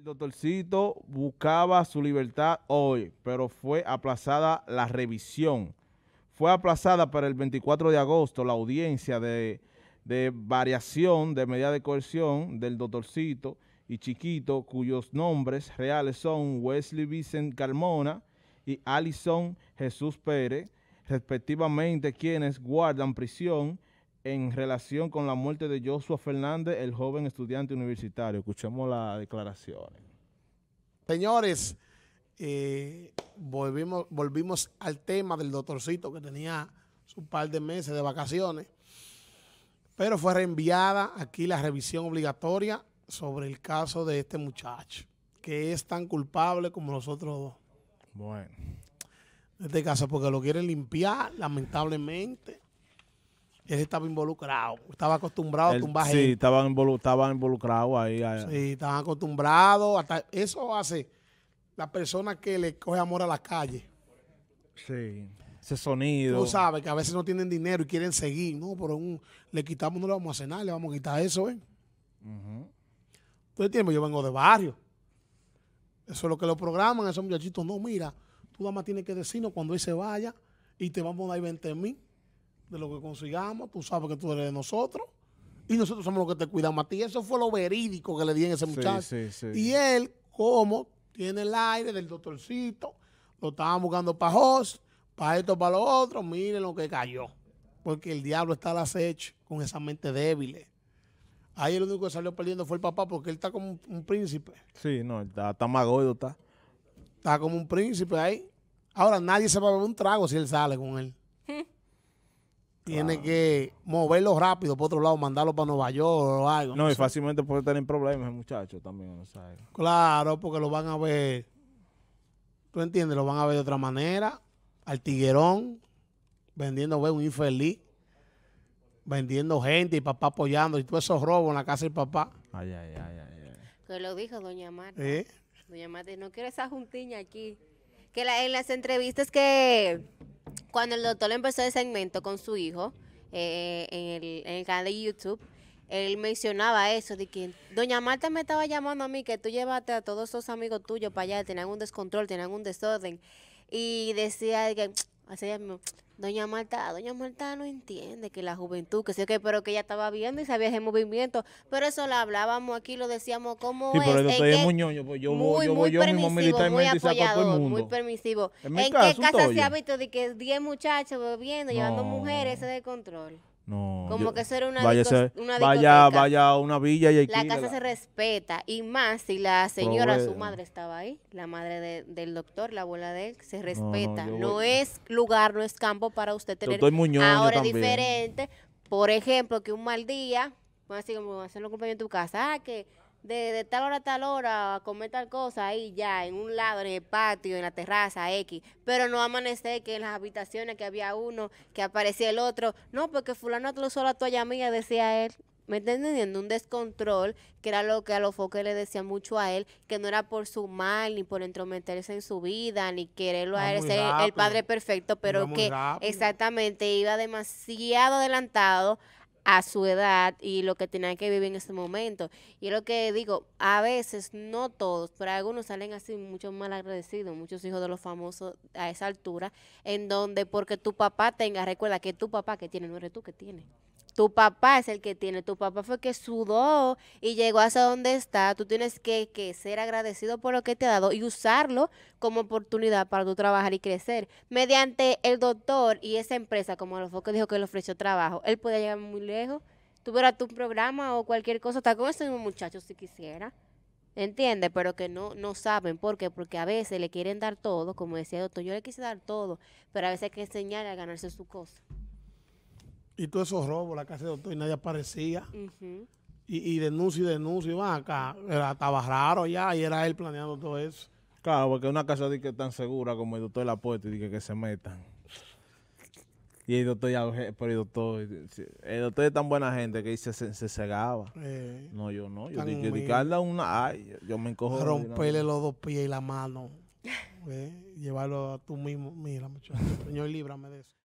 El doctorcito buscaba su libertad hoy, pero fue aplazada la revisión. Fue aplazada para el 24 de agosto la audiencia de, variación de medida de coerción del doctorcito y Chiquito, cuyos nombres reales son Wesley Vicent Carmona y Alison Jesús Pérez, respectivamente quienes guardan prisión en relación con la muerte de Joshua Fernández, el joven estudiante universitario. Escuchemos las declaraciones. Señores, eh, volvimos, al tema del doctorcito que tenía su par de meses de vacaciones, pero fue reenviada aquí la revisión obligatoria sobre el caso de este muchacho, que es tan culpable como nosotros dos. Bueno. En este caso, porque lo quieren limpiar, lamentablemente él estaba involucrado, estaba acostumbrado a tumbar Sí, gente. estaban, involucrados ahí, eh. Sí, estaban acostumbrados. eso hace la persona que le coge amor a la calle. Sí, ese sonido. Tú sabes que a veces no tienen dinero y quieren seguir. No, pero un, le quitamos, no le vamos a cenar, le vamos a quitar eso, ¿eh? Todo el tiempo yo vengo de barrio. Eso es lo que lo programan, esos muchachitos. No, mira, tú nada más tienes que decirnos cuando él se vaya y te vamos a dar 20 mil de lo que consigamos, tú sabes que tú eres de nosotros. Y nosotros somos los que te cuidamos a ti. Eso fue lo verídico que le di en ese muchacho. Y él, como tiene el aire del doctorcito, lo estaban buscando para host, para esto, para lo otro, miren lo que cayó. Porque el diablo está al acecho con esa mente débil. Ahí el único que salió perdiendo fue el papá porque él está como un, príncipe. Sí, no, está, está está. Está como un príncipe ahí. Ahora nadie se va a beber un trago si él sale con él tiene que moverlo rápido por otro lado, mandarlo para Nueva York o algo. No, y fácilmente puede tener problemas el muchacho también. Eh. claro, porque lo van a ver. ¿Tú entiendes? Lo van a ver de otra manera. Al tiguerón, vendiendo ve un infeliz, vendiendo gente y papá apoyando. Y todos esos robos en la casa del papá. Ay, ay, ay, ay. ay. Que lo dijo Doña Marta. ¿Eh? Doña Marta, no quiero esa juntiña aquí. Que en las entrevistas que cuando el doctor empezó el segmento con su hijo eh, en, el, canal de YouTube, él mencionaba eso, de que doña Marta me estaba llamando a mí, que tú llevaste a todos esos amigos tuyos para allá, tenían un descontrol, tenían un desorden. Y decía que, así, Doña Marta, ah, Doña Marta no entiende que la juventud, que sé que, pero que ella estaba viendo y sabía ese movimiento. Pero eso lo hablábamos aquí, lo decíamos como es. muy pues permisivo, muy, yo, Muy permisivo. En, qué casa se ha visto de que 10 muchachos bebiendo, llevando mujeres, ese de control? No, Como que eso era una, vaya, vaya, a una villa y La casa se respeta. Y más si la señora, su madre estaba ahí, la madre del doctor, la abuela de él, se respeta. No, es lugar, no es campo para usted tener Muñoz, ahora diferente. Por ejemplo, que un mal día, así como hacer un cumpleaños en tu casa, ah, que de, tal hora a tal hora a comer tal cosa ahí ya, en un lado, en el patio, en la terraza, X. Pero no amanecer que en las habitaciones que había uno, que aparecía el otro. No, porque fulano solo, la toalla mía, decía él. ¿Me está Un descontrol, que era lo que a los foques le decía mucho a él, que no era por su mal, ni por entrometerse en su vida, ni quererlo a el padre perfecto, pero que exactamente iba demasiado adelantado a su edad y lo que tenían que vivir en ese momento. Y lo que digo, a veces, no todos, pero algunos salen así mucho mal agradecidos, muchos hijos de los famosos a esa altura, en donde porque tu papá tenga, recuerda que tu papá que tiene, no eres tú que tienes tu papá es el que tiene, tu papá fue el que sudó y llegó hasta donde está, tú tienes que, ser agradecido por lo que te ha dado y usarlo como oportunidad para tu trabajar y crecer. Mediante el doctor y esa empresa, como lo fue que dijo que le ofreció trabajo, él puede llegar muy lejos, tuviera tu programa o cualquier cosa, está con ese un muchacho si quisiera. entiende, Pero que no, no saben. ¿Por qué? Porque a veces le quieren dar todo, como decía el doctor, yo le quise dar todo, pero a veces hay que enseñarle a ganarse su cosa. Y todos esos robos, la casa del doctor y nadie aparecía. Y denuncia, y, y y van acá. Era, estaba raro ya y era él planeando todo eso. Claro, porque una casa de que tan segura como el doctor de la puerta y que, que se metan. Y el doctor eh, pero el doctor, eh, el doctor es tan buena gente que se, se, cegaba. no, yo no. Yo dije, una, ay, yo me encojo. Romperle los dos pies y la mano. llevarlo a tú mismo. Mira, muchacho, señor, líbrame de eso.